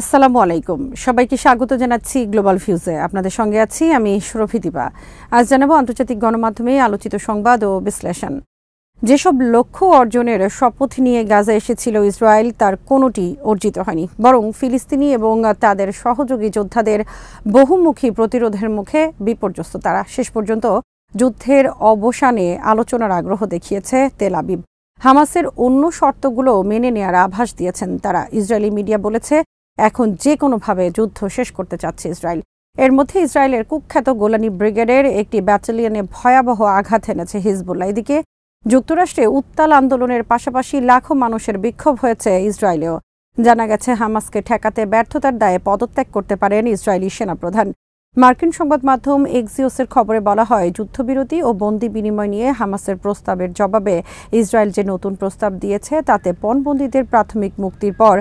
আসসালামু আলাইকুম সবাইকে স্বাগত জানাচ্ছি গ্লোবাল ফিউজে আপনাদের সঙ্গে আছি আমি সুরভিদীপা আজ জানাবো আন্তর্জাতিক গণমাধ্যমে আলোচিত সংবাদ ও বিশ্লেষণ যেসব লক্ষ্য অর্জনের শপথ নিয়ে গাজা এসেছিল ইসরায়েল তার কোনোটি অর্জিত হয়নি বরং ফিলিস্তিনি এবং তাদের সহযোগী যোদ্ধাদের বহুমুখী প্রতিরোধের মুখে বিপর্যস্ত তারা শেষ পর্যন্ত যুদ্ধের অবসানে আলোচনার আগ্রহ দেখিয়েছে তেল আবিব হামাসের অন্য শর্তগুলো মেনে নেয়ার আভাস দিয়েছেন তারা ইসরায়েলি মিডিয়া বলেছে এখন যে কোনোভাবে যুদ্ধ শেষ করতে চাচ্ছে ইসরায়েল এর মধ্যে ইসরায়েলের কুখ্যাত গোলানি ব্রিগেডের একটি ব্যাটালিয়নে ভয়াবহ আঘাত এনেছে হিজবুল্লাহ এদিকে যুক্তরাষ্ট্রে উত্তাল আন্দোলনের পাশাপাশি লাখো মানুষের বিক্ষোভ হয়েছে ইসরায়েলেও জানা গেছে হামাসকে ঠেকাতে ব্যর্থতার দায়ে পদত্যাগ করতে পারেন ইসরায়েলি সেনাপ্রধান মার্কিন সংবাদ মাধ্যম এক্সিওসের খবরে বলা হয় যুদ্ধবিরতি ও বন্দি বিনিময় নিয়ে হামাসের প্রস্তাবের জবাবে ইসরায়েল যে নতুন প্রস্তাব দিয়েছে তাতে পণবন্দীদের প্রাথমিক মুক্তির পর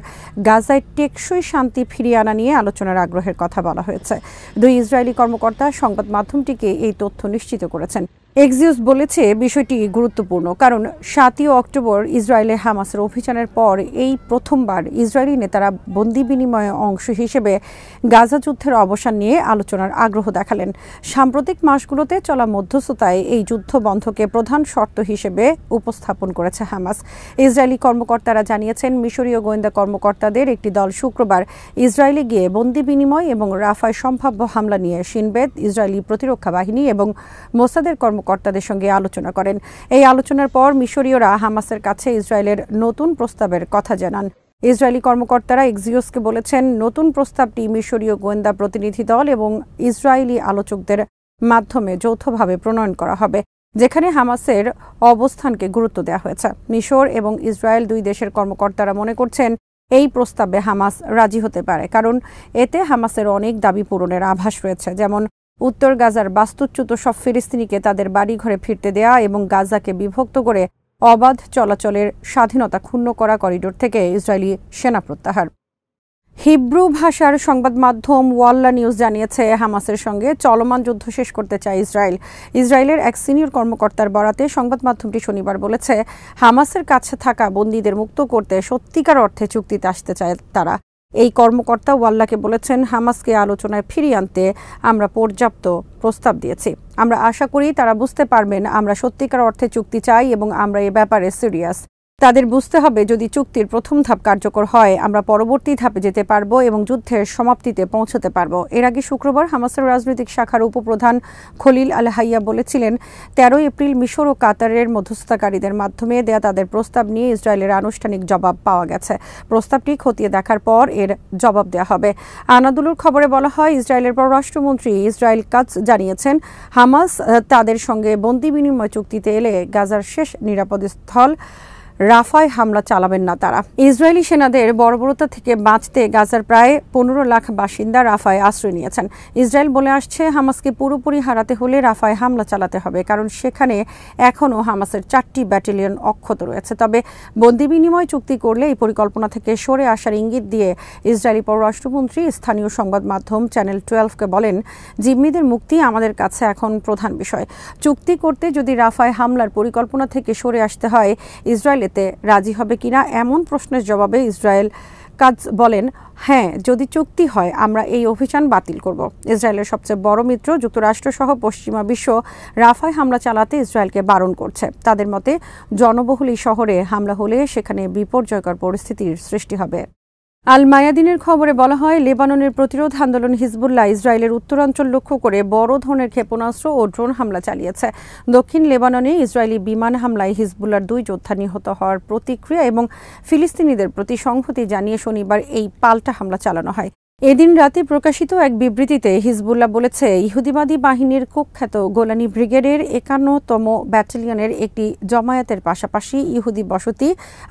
গাজায় টেকসই শান্তি ফিরিয়ে আনা নিয়ে আলোচনার আগ্রহের কথা বলা হয়েছে দুই ইসরায়েলি কর্মকর্তা সংবাদ মাধ্যমটিকে এই তথ্য নিশ্চিত করেছেন এক্সিউস বলেছে বিষয়টি গুরুত্বপূর্ণ কারণ সাতই অক্টোবর ইসরায়েলে হামাসের অভিযানের পর এই প্রথমবার ইসরায়েলি নেতারা বন্দি বিনিময়ে অংশ হিসেবে গাজা যুদ্ধের অবসান নিয়ে আলোচনার আগ্রহ দেখালেন সাম্প্রতিক মাসগুলোতে চলা মধ্যস্থতায় এই যুদ্ধ বন্ধকে প্রধান শর্ত হিসেবে উপস্থাপন করেছে হামাস ইসরায়েলি কর্মকর্তারা জানিয়েছেন মিশরীয় গোয়েন্দা কর্মকর্তাদের একটি দল শুক্রবার ইসরায়েলে গিয়ে বন্দি বিনিময় এবং রাফায় সম্ভাব্য হামলা নিয়ে সিনবেদ ইসরায়েলি প্রতিরক্ষা বাহিনী এবং মোসাদের কর্ম কর্মকর্তাদের সঙ্গে আলোচনা করেন এই আলোচনার পর মিশরীয়রা হামাসের কাছে ইসরায়েলের নতুন প্রস্তাবের কথা জানান ইসরায়েলি কর্মকর্তারা এক্সিওসকে বলেছেন নতুন প্রস্তাবটি মিশরীয় গোয়েন্দা প্রতিনিধি দল এবং ইসরায়েলি আলোচকদের মাধ্যমে যৌথভাবে প্রণয়ন করা হবে যেখানে হামাসের অবস্থানকে গুরুত্ব দেওয়া হয়েছে মিশর এবং ইসরায়েল দুই দেশের কর্মকর্তারা মনে করছেন এই প্রস্তাবে হামাস রাজি হতে পারে কারণ এতে হামাসের অনেক দাবি পূরণের আভাস রয়েছে যেমন উত্তর গাজার বাস্তুচ্যুত সব ফিলিস্তিনিকে তাদের বাড়িঘরে ফিরতে দেয়া এবং গাজাকে বিভক্ত করে অবাধ চলাচলের স্বাধীনতা ক্ষুণ্ণ করা করিডোর থেকে ইসরায়েলি সেনা প্রত্যাহার হিব্রু ভাষার সংবাদ মাধ্যম ওয়াল্লা নিউজ জানিয়েছে হামাসের সঙ্গে চলমান যুদ্ধ শেষ করতে চায় ইসরায়েল ইসরায়েলের এক সিনিয়র কর্মকর্তার বরাতে সংবাদ মাধ্যমটি শনিবার বলেছে হামাসের কাছে থাকা বন্দীদের মুক্ত করতে সত্যিকার অর্থে চুক্তিতে আসতে চায় তারা এই কর্মকর্তা ওয়াল্লাকে বলেছেন হামাসকে আলোচনায় ফিরিয়ে আনতে আমরা পর্যাপ্ত প্রস্তাব দিয়েছি আমরা আশা করি তারা বুঝতে পারবেন আমরা সত্যিকার অর্থে চুক্তি চাই এবং আমরা এ ব্যাপারে সিরিয়াস তাদের বুঝতে হবে যদি চুক্তির প্রথম ধাপ কার্যকর হয় আমরা পরবর্তী ধাপে যেতে পারব এবং যুদ্ধের সমাপ্তিতে পৌঁছতে পারব এর আগে শুক্রবার হামাসের রাজনৈতিক শাখার উপপ্রধান খলিল আল হাইয়া বলেছিলেন ১৩ এপ্রিল মিশর ও কাতারের মধ্যস্থতাকারীদের মাধ্যমে দেয়া তাদের প্রস্তাব নিয়ে ইসরায়েলের আনুষ্ঠানিক জবাব পাওয়া গেছে প্রস্তাবটি খতিয়ে দেখার পর এর জবাব দেওয়া হবে আনাদুলুর খবরে বলা হয় ইসরায়েলের পররাষ্ট্রমন্ত্রী ইসরায়েল কাজ জানিয়েছেন হামাস তাদের সঙ্গে বন্দি বিনিময় চুক্তিতে এলে গাজার শেষ নিরাপদ স্থল রাফায় হামলা চালাবেন না তারা ইসরায়েলি সেনাদের বর্বরতা থেকে বাঁচতে গাজার প্রায় পনেরো লাখ বাসিন্দা রাফায় আশ্রয় নিয়েছেন ইসরায়েল বলে আসছে হামাসকে পুরোপুরি হারাতে হলে রাফায় হামলা চালাতে হবে কারণ সেখানে এখনও হামাসের চারটি ব্যাটালিয়ন অক্ষত রয়েছে তবে বন্দি বিনিময় চুক্তি করলে এই পরিকল্পনা থেকে সরে আসার ইঙ্গিত দিয়ে ইসরায়েলি পররাষ্ট্রমন্ত্রী স্থানীয় সংবাদ মাধ্যম চ্যানেল টুয়েলভকে বলেন জিম্মিদের মুক্তি আমাদের কাছে এখন প্রধান বিষয় চুক্তি করতে যদি রাফায় হামলার পরিকল্পনা থেকে সরে আসতে হয় ইসরায়েল এতে রাজি হবে কিনা এমন প্রশ্নের জবাবে ইসরায়েল কাজ বলেন হ্যাঁ যদি চুক্তি হয় আমরা এই অভিযান বাতিল করব ইসরায়েলের সবচেয়ে বড় মিত্র যুক্তরাষ্ট্রসহ পশ্চিমা বিশ্ব রাফায় হামলা চালাতে ইসরায়েলকে বারণ করছে তাদের মতে জনবহুল এই শহরে হামলা হলে সেখানে বিপর্যয়কর পরিস্থিতির সৃষ্টি হবে আল মায়াদিনের খবরে বলা হয় লেবাননের প্রতিরোধ আন্দোলন হিজবুল্লাহ ইসরায়েলের উত্তরাঞ্চল লক্ষ্য করে বড় ধরনের ক্ষেপণাস্ত্র ও ড্রোন হামলা চালিয়েছে দক্ষিণ লেবাননে ইসরায়েলি বিমান হামলায় হিজবুল্লার দুই যোদ্ধা নিহত হওয়ার প্রতিক্রিয়া এবং ফিলিস্তিনিদের প্রতি সংহতি জানিয়ে শনিবার এই পাল্টা হামলা চালানো হয় এদিন রাতে প্রকাশিত এক বিবৃতিতে হিজবুল্লাহ বলেছে ইহুদিবাদী বাহিনীর কুখ্যাত গোলানি ব্রিগেডের একান্নতম ব্যাটালিয়নের একটি জমায়েতের পাশাপাশি ইহুদি বসতি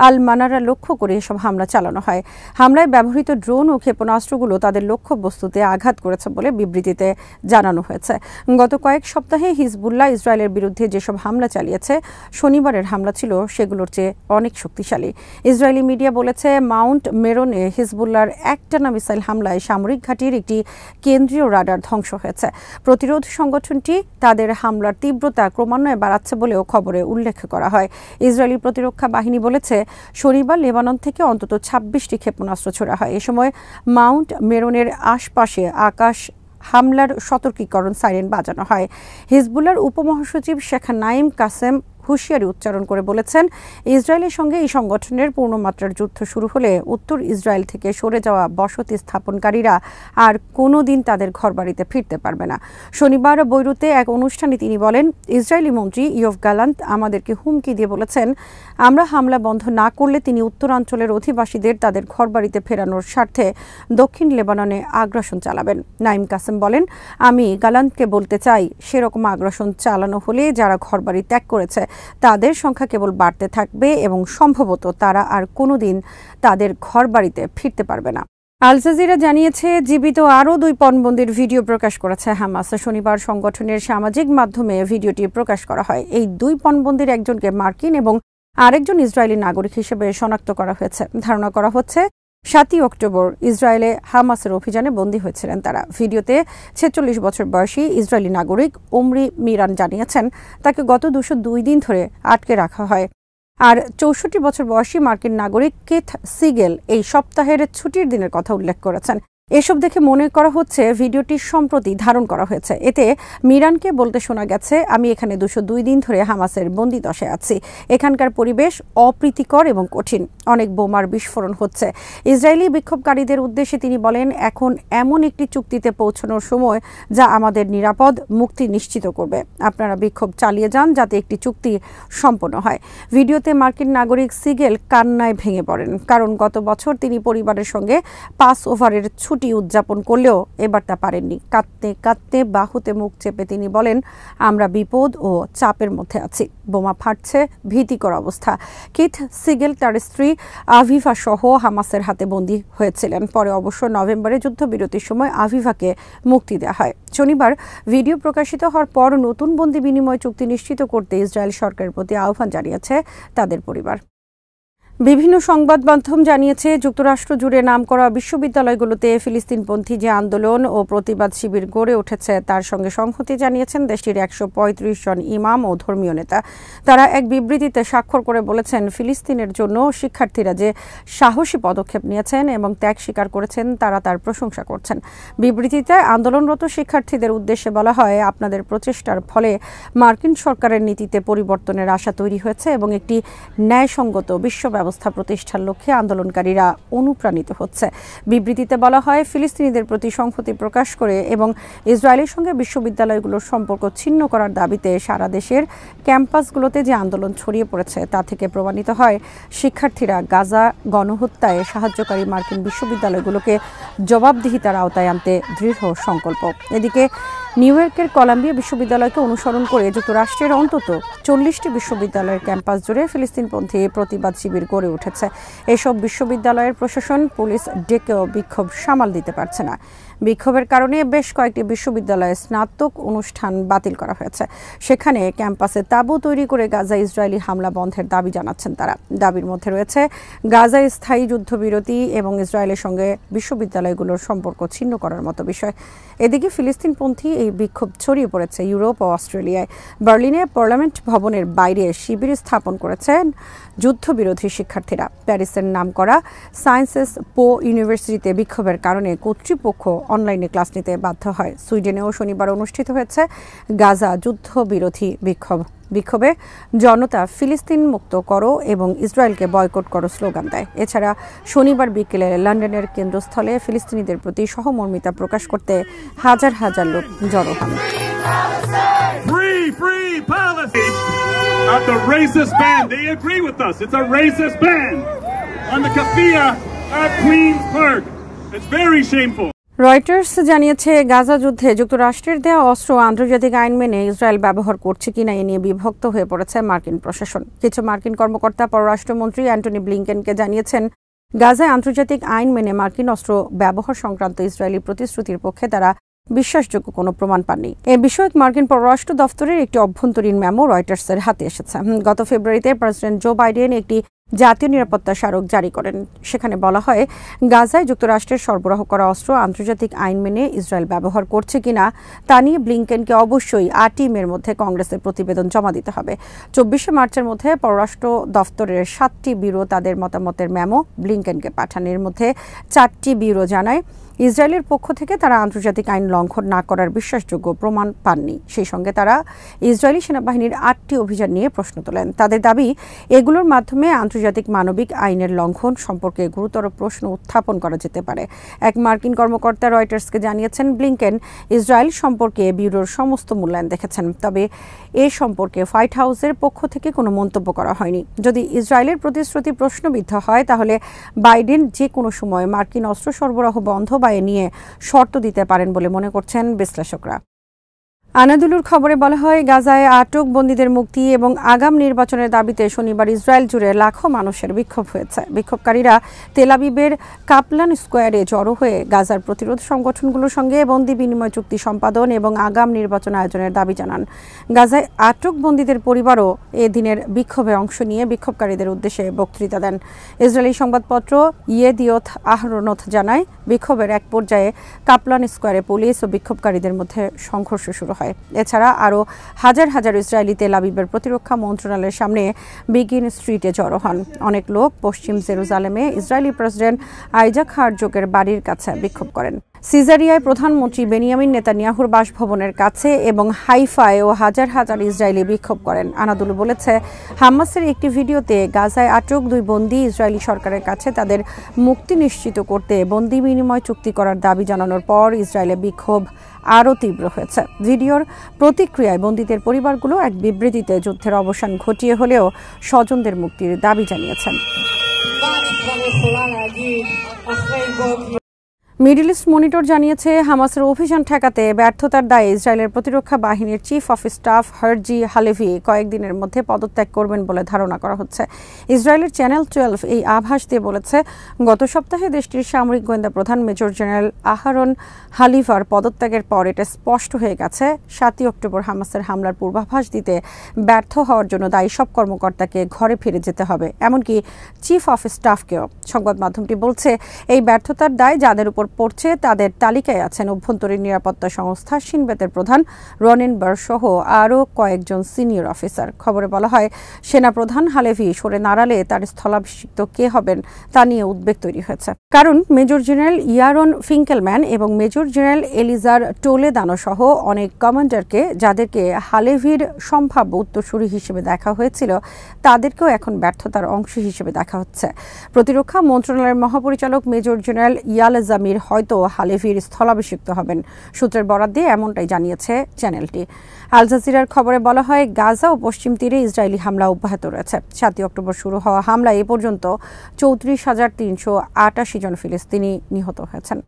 আল মানারা লক্ষ্য করে এসব হামলা চালানো হয় হামলায় ব্যবহৃত ড্রোন ও ক্ষেপণাস্ত্রগুলো তাদের লক্ষ্যবস্তুতে আঘাত করেছে বলে বিবৃতিতে জানানো হয়েছে গত কয়েক সপ্তাহে হিজবুল্লাহ ইসরায়েলের বিরুদ্ধে যেসব হামলা চালিয়েছে শনিবারের হামলা ছিল সেগুলোর চেয়ে অনেক শক্তিশালী ইসরায়েলি মিডিয়া বলেছে মাউন্ট মেরনে হিজবুল্লার একটানা মিসাইল হামলায় সামরিক ঘাঁটির একটি কেন্দ্রীয় রাডার ধ্বংস হয়েছে প্রতিরোধ সংগঠনটি তাদের হামলার তীব্রতা ক্রমান্বয়ে বাড়াচ্ছে বলেও খবরে উল্লেখ করা হয় ইসরায়েলি প্রতিরক্ষা বাহিনী বলেছে শনিবার লেবানন থেকে অন্তত ছাব্বিশটি ক্ষেপণাস্ত্র ছোড়া হয় এ সময় মাউন্ট মেরনের আশপাশে আকাশ হামলার সতর্কীকরণ সাইরেন বাজানো হয় হিজবুলার উপমহাসচিব শেখ নাইম কাসেম হুঁশিয়ারি উচ্চারণ করে বলেছেন ইসরায়েলের সঙ্গে এই সংগঠনের পূর্ণমাত্রার যুদ্ধ শুরু হলে উত্তর ইসরায়েল থেকে সরে যাওয়া বসতি স্থাপনকারীরা আর কোনো দিন তাদের ঘরবাড়িতে ফিরতে পারবে না শনিবার বৈরুতে এক অনুষ্ঠানে তিনি বলেন ইসরায়েলি মন্ত্রী ইয়ফ গালান্ত আমাদেরকে হুমকি দিয়ে বলেছেন আমরা হামলা বন্ধ না করলে তিনি উত্তরাঞ্চলের অধিবাসীদের তাদের ঘরবাড়িতে ফেরানোর স্বার্থে দক্ষিণ লেবাননে আগ্রাসন চালাবেন নাইম কাসেম বলেন আমি গালান্তকে বলতে চাই সেরকম আগ্রাসন চালানো হলে যারা ঘরবাড়ি ত্যাগ করেছে তাদের সংখ্যা কেবল বাড়তে থাকবে এবং সম্ভবত তারা আর কোনো দিন তাদের ঘর বাড়িতে ফিরতে পারবে না আলজাজিরা জানিয়েছে জীবিত আরও দুই পণবন্দির ভিডিও প্রকাশ করেছে হামাস শনিবার সংগঠনের সামাজিক মাধ্যমে ভিডিওটি প্রকাশ করা হয় এই দুই পণবন্দির একজনকে মার্কিন এবং আরেকজন ইসরায়েলি নাগরিক হিসেবে শনাক্ত করা হয়েছে ধারণা করা হচ্ছে সাতই অক্টোবর ইসরায়েলে হামাসের অভিযানে বন্দী হয়েছিলেন তারা ভিডিওতে ছেচল্লিশ বছর বয়সী ইসরায়েলি নাগরিক ওমরি মিরান জানিয়েছেন তাকে গত দুশো দুই দিন ধরে আটকে রাখা হয় আর চৌষট্টি বছর বয়সী মার্কিন নাগরিক কেথ সিগেল এই সপ্তাহের ছুটির দিনের কথা উল্লেখ করেছেন এসব দেখে মনে করা হচ্ছে ভিডিওটি সম্প্রতি ধারণ করা হয়েছে এতে মিরানকে বলতে শোনা গেছে আমি এখানে দুশো দুই দিন ধরে হামাসের বন্দি দশে আছি এখানকার পরিবেশ অপ্রীতিকর এবং কঠিন অনেক বোমার বিস্ফোরণ হচ্ছে ইসরায়েলি বিক্ষোভকারীদের উদ্দেশ্যে তিনি বলেন এখন এমন একটি চুক্তিতে পৌঁছানোর সময় যা আমাদের নিরাপদ মুক্তি নিশ্চিত করবে আপনারা বিক্ষোভ চালিয়ে যান যাতে একটি চুক্তি সম্পন্ন হয় ভিডিওতে মার্কিন নাগরিক সিগেল কান্নায় ভেঙে পড়েন কারণ গত বছর তিনি পরিবারের সঙ্গে পাস ওভারের ছুটি বর্ষটি উদযাপন করলেও এবার তা পারেননি কাঁদতে কাঁদতে বাহুতে মুখ চেপে তিনি বলেন আমরা বিপদ ও চাপের মধ্যে আছি বোমা ফাটছে ভীতিকর অবস্থা কিথ সিগেল তার স্ত্রী আভিভা সহ হামাসের হাতে বন্দী হয়েছিলেন পরে অবশ্য নভেম্বরে যুদ্ধবিরতির সময় আভিভাকে মুক্তি দেওয়া হয় শনিবার ভিডিও প্রকাশিত হওয়ার পর নতুন বন্দি বিনিময় চুক্তি নিশ্চিত করতে ইসরায়েল সরকারের প্রতি আহ্বান জানিয়েছে তাদের পরিবার বিভিন্ন সংবাদ মাধ্যম জানিয়েছে যুক্তরাষ্ট্র জুড়ে নাম করা বিশ্ববিদ্যালয়গুলোতে ফিলিস্তিনপন্থী যে আন্দোলন ও প্রতিবাদ শিবির গড়ে উঠেছে তার সঙ্গে সংহতি জানিয়েছেন দেশটির একশো জন ইমাম ও ধর্মীয় নেতা তারা এক বিবৃতিতে স্বাক্ষর করে বলেছেন ফিলিস্তিনের জন্য শিক্ষার্থীরা যে সাহসী পদক্ষেপ নিয়েছেন এবং ত্যাগ স্বীকার করেছেন তারা তার প্রশংসা করছেন বিবৃতিতে আন্দোলনরত শিক্ষার্থীদের উদ্দেশ্যে বলা হয় আপনাদের প্রচেষ্টার ফলে মার্কিন সরকারের নীতিতে পরিবর্তনের আশা তৈরি হয়েছে এবং একটি ন্যায়সঙ্গত বিশ্ব ব্যবস্থা ব্যবস্থা প্রতিষ্ঠার লক্ষ্যে আন্দোলনকারীরা অনুপ্রাণিত হচ্ছে বিবৃতিতে বলা হয় ফিলিস্তিনিদের প্রতি সংহতি প্রকাশ করে এবং ইসরায়েলের সঙ্গে বিশ্ববিদ্যালয়গুলোর সম্পর্ক ছিন্ন করার দাবিতে সারা দেশের ক্যাম্পাসগুলোতে যে আন্দোলন ছড়িয়ে পড়েছে তা থেকে প্রমাণিত হয় শিক্ষার্থীরা গাজা গণহত্যায় সাহায্যকারী মার্কিন বিশ্ববিদ্যালয়গুলোকে জবাবদিহিতার আওতায় আনতে দৃঢ় সংকল্প এদিকে নিউ ইয়র্কের কলাম্বিয়া বিশ্ববিদ্যালয়কে অনুসরণ করে যুক্তরাষ্ট্রের অন্তত চল্লিশটি বিশ্ববিদ্যালয়ের ক্যাম্পাস জুড়ে ফিলিস্তিনপন্থী প্রতিবাদ শিবির গড়ে উঠেছে এসব বিশ্ববিদ্যালয়ের প্রশাসন পুলিশ ডেকেও বিক্ষোভ সামাল দিতে পারছে না বিক্ষোভের কারণে বেশ কয়েকটি বিশ্ববিদ্যালয়ে স্নাতক অনুষ্ঠান বাতিল করা হয়েছে সেখানে ক্যাম্পাসে তাঁবু তৈরি করে গাজা ইসরায়েলি হামলা বন্ধের দাবি জানাচ্ছেন তারা দাবির মধ্যে রয়েছে গাজা স্থায়ী যুদ্ধবিরতি এবং ইসরায়েলের সঙ্গে বিশ্ববিদ্যালয়গুলোর সম্পর্ক ছিন্ন করার মতো বিষয় এদিকে ফিলিস্তিনপন্থী এই বিক্ষোভ ছড়িয়ে পড়েছে ইউরোপ ও অস্ট্রেলিয়ায় বার্লিনে পার্লামেন্ট ভবনের বাইরে শিবির স্থাপন করেছেন যুদ্ধবিরোধী শিক্ষার্থীরা প্যারিসের নাম করা সায়েন্সেস পো ইউনিভার্সিটিতে বিক্ষোভের কারণে কর্তৃপক্ষ অনলাইনে ক্লাস নিতে বাধ্য হয় সুইডেনেও শনিবার অনুষ্ঠিত হয়েছে গাজা যুদ্ধবিরোধী বিক্ষোভ বিক্ষোভে জনতা ফিলিস্তিন মুক্ত করো এবং ইসরায়েলকে বয়কট করো স্লোগান দেয় এছাড়া শনিবার বিকেলে লন্ডনের কেন্দ্রস্থলে ফিলিস্তিনিদের প্রতি সহমর্মিতা প্রকাশ করতে হাজার হাজার লোক জড়ো হন It's very shameful. রয়টার্স জানিয়েছে গাজা যুদ্ধে যুক্তরাষ্ট্রের দেওয়া অস্ত্র আন্তর্জাতিক আইন মেনে ইসরায়েল ব্যবহার করছে কিনা এ নিয়ে বিভক্ত হয়ে পড়েছে মার্কিন প্রশাসন কিছু মার্কিন কর্মকর্তা পররাষ্ট্রমন্ত্রী অ্যান্টনি ব্লিংকেনকে জানিয়েছেন গাজায় আন্তর্জাতিক আইন মেনে মার্কিন অস্ত্র ব্যবহার সংক্রান্ত ইসরায়েলি প্রতিশ্রুতির পক্ষে তারা বিশ্বাসযোগ্য কোনো প্রমাণ পাননি এ বিষয়ক মার্কিন পররাষ্ট্র দফতরের একটি অভ্যন্তরীণ ম্যামো রয়টার্সের হাতে এসেছে গত ফেব্রুয়ারিতে প্রেসিডেন্ট জো বাইডেন একটি জাতীয় নিরাপত্তা স্মারক জারি করেন সেখানে বলা হয় গাজায় যুক্তরাষ্ট্রের সরবরাহ করা অস্ত্র আন্তর্জাতিক আইন মেনে ইসরায়েল ব্যবহার করছে কিনা তা নিয়ে ব্লিংকেনকে অবশ্যই আটই মের মধ্যে কংগ্রেসের প্রতিবেদন জমা দিতে হবে চব্বিশে মার্চের মধ্যে পররাষ্ট্র দফতরের সাতটি ব্যুরো তাদের মতামতের ম্যামো ব্লিংকেনকে পাঠানের মধ্যে চারটি ব্যুরো জানায় ইসরায়েলের পক্ষ থেকে তারা আন্তর্জাতিক আইন লঙ্ঘন না করার বিশ্বাসযোগ্য প্রমাণ পাননি সেই সঙ্গে তারা ইসরায়েলি সেনাবাহিনীর আটটি অভিযান নিয়ে প্রশ্ন তোলেন তাদের দাবি এগুলোর মাধ্যমে আন্তর্জাতিক মানবিক আইনের লঙ্ঘন সম্পর্কে গুরুতর প্রশ্ন উত্থাপন করা যেতে পারে এক মার্কিন কর্মকর্তা রয়টার্সকে জানিয়েছেন ব্লিংকেন ইসরায়েল সম্পর্কে ব্যুরোর সমস্ত মূল্যায়ন দেখেছেন তবে এ সম্পর্কে হোয়াইট হাউসের পক্ষ থেকে কোনো মন্তব্য করা হয়নি যদি ইসরায়েলের প্রতিশ্রুতি প্রশ্নবিদ্ধ হয় তাহলে বাইডেন যে কোনো সময় মার্কিন অস্ত্র সরবরাহ বন্ধ বাস্তবায়ন নিয়ে শর্ত দিতে পারেন বলে মনে করছেন বিশ্লেষকরা আনাদুলুর খবরে বলা হয় গাজায় আটক বন্দীদের মুক্তি এবং আগাম নির্বাচনের দাবিতে শনিবার ইসরায়েল জুড়ে লাখো মানুষের বিক্ষোভ হয়েছে বিক্ষোভকারীরা তেলাবিবের কাপলান স্কোয়ারে জড়ো হয়ে গাজার প্রতিরোধ সংগঠনগুলোর সঙ্গে বন্দি বিনিময় চুক্তি সম্পাদন এবং আগাম নির্বাচন আয়োজনের দাবি জানান গাজায় আটক বন্দীদের পরিবারও এ দিনের বিক্ষোভে অংশ নিয়ে বিক্ষোভকারীদের উদ্দেশ্যে বক্তৃতা দেন ইসরায়েলি সংবাদপত্র ইয়েদিওথ আহরনথ জানায় বিক্ষোভের এক পর্যায়ে কাপলান স্কোয়ারে পুলিশ ও বিক্ষোভকারীদের মধ্যে সংঘর্ষ শুরু হয় হয় এছাড়া আরও হাজার হাজার ইসরায়েলি তেল আবিবের প্রতিরক্ষা মন্ত্রণালয়ের সামনে বিগিন স্ট্রিটে জড়ো হন অনেক লোক পশ্চিম জেরুজালেমে ইসরায়েলি প্রেসিডেন্ট আইজাক হারজোকের বাড়ির কাছে বিক্ষোভ করেন সিজারিয়ায় প্রধানমন্ত্রী বেনিয়ামিন নেতানিয়াহুর বাসভবনের কাছে এবং হাইফায় ও হাজার হাজার ইসরায়েলি বিক্ষোভ করেন আনাদুল বলেছে হামাসের একটি ভিডিওতে গাজায় আটক দুই বন্দী ইসরায়েলি সরকারের কাছে তাদের মুক্তি নিশ্চিত করতে বন্দি বিনিময় চুক্তি করার দাবি জানানোর পর ইসরায়েলে বিক্ষোভ আরও তীব্র হয়েছে ভিডিওর প্রতিক্রিয়ায় বন্দীদের পরিবারগুলো এক বিবৃতিতে যুদ্ধের অবসান ঘটিয়ে হলেও স্বজনদের মুক্তির দাবি জানিয়েছেন মিডল ইস্ট মনিটর জানিয়েছে হামাসের অভিযান ঠেকাতে ব্যর্থতার দায়ে ইসরায়েলের প্রতিরক্ষা বাহিনীর chief of staff Herzi Halevi কয়েকদিনের মধ্যে পদত্যাগ করবেন বলে ধারণা করা হচ্ছে ইসরায়েলের চ্যানেল টুয়েলভ এই আভাস দিয়ে বলেছে গত সপ্তাহে দেশটির সামরিক গোয়েন্দা প্রধান মেজর জেনারেল আহারন হালিভার পদত্যাগের পর এটা স্পষ্ট হয়ে গেছে সাতই অক্টোবর হামাসের হামলার পূর্বাভাস দিতে ব্যর্থ হওয়ার জন্য দায়ী সব কর্মকর্তাকে ঘরে ফিরে যেতে হবে এমনকি চিফ অফ স্টাফকেও সংবাদ মাধ্যমটি বলছে এই ব্যর্থতার দায় যাদের উপর পড়ছে তাদের তালিকায় আছেন অভ্যন্তরীণ নিরাপত্তা সংস্থা সিনবেতের প্রধান রনিন বার সহ আরও কয়েকজন সিনিয়র অফিসার খবরে বলা হয় সেনা প্রধান হালেভি সরে নাড়ালে তার স্থলাভিষিক্ত কে হবেন তা নিয়ে উদ্বেগ তৈরি হয়েছে কারণ মেজর জেনারেল ইয়ারন ফিঙ্কেলম্যান এবং মেজর জেনারেল এলিজার টোলেদানো সহ অনেক কমান্ডারকে যাদেরকে হালেভির সম্ভাব্য উত্তরসূরি হিসেবে দেখা হয়েছিল তাদেরকেও এখন ব্যর্থতার অংশ হিসেবে দেখা হচ্ছে প্রতিরক্ষা মন্ত্রণালয়ের মহাপরিচালক মেজর জেনারেল ইয়াল জামির হয়তো হালেফির স্থলাভিষিক্ত হবেন সূত্রের বরাদ দিয়ে এমনটাই জানিয়েছে চ্যানেলটি আল জাজিরার খবরে বলা হয় গাজা ও পশ্চিম তীরে ইসরায়েলি হামলা অব্যাহত রয়েছে সাতই অক্টোবর শুরু হওয়া হামলা এ পর্যন্ত চৌত্রিশ হাজার তিনশো আটাশি জন ফিলিস্তিনি নিহত হয়েছেন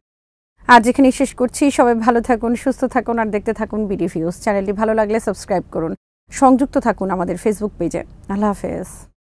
আজ এখানে শেষ করছি সবাই ভালো থাকুন সুস্থ থাকুন আর দেখতে থাকুন বিডি ভিউজ চ্যানেলটি ভালো লাগলে সাবস্ক্রাইব করুন সংযুক্ত থাকুন আমাদের ফেসবুক পেজে আল্লাহ হাফেজ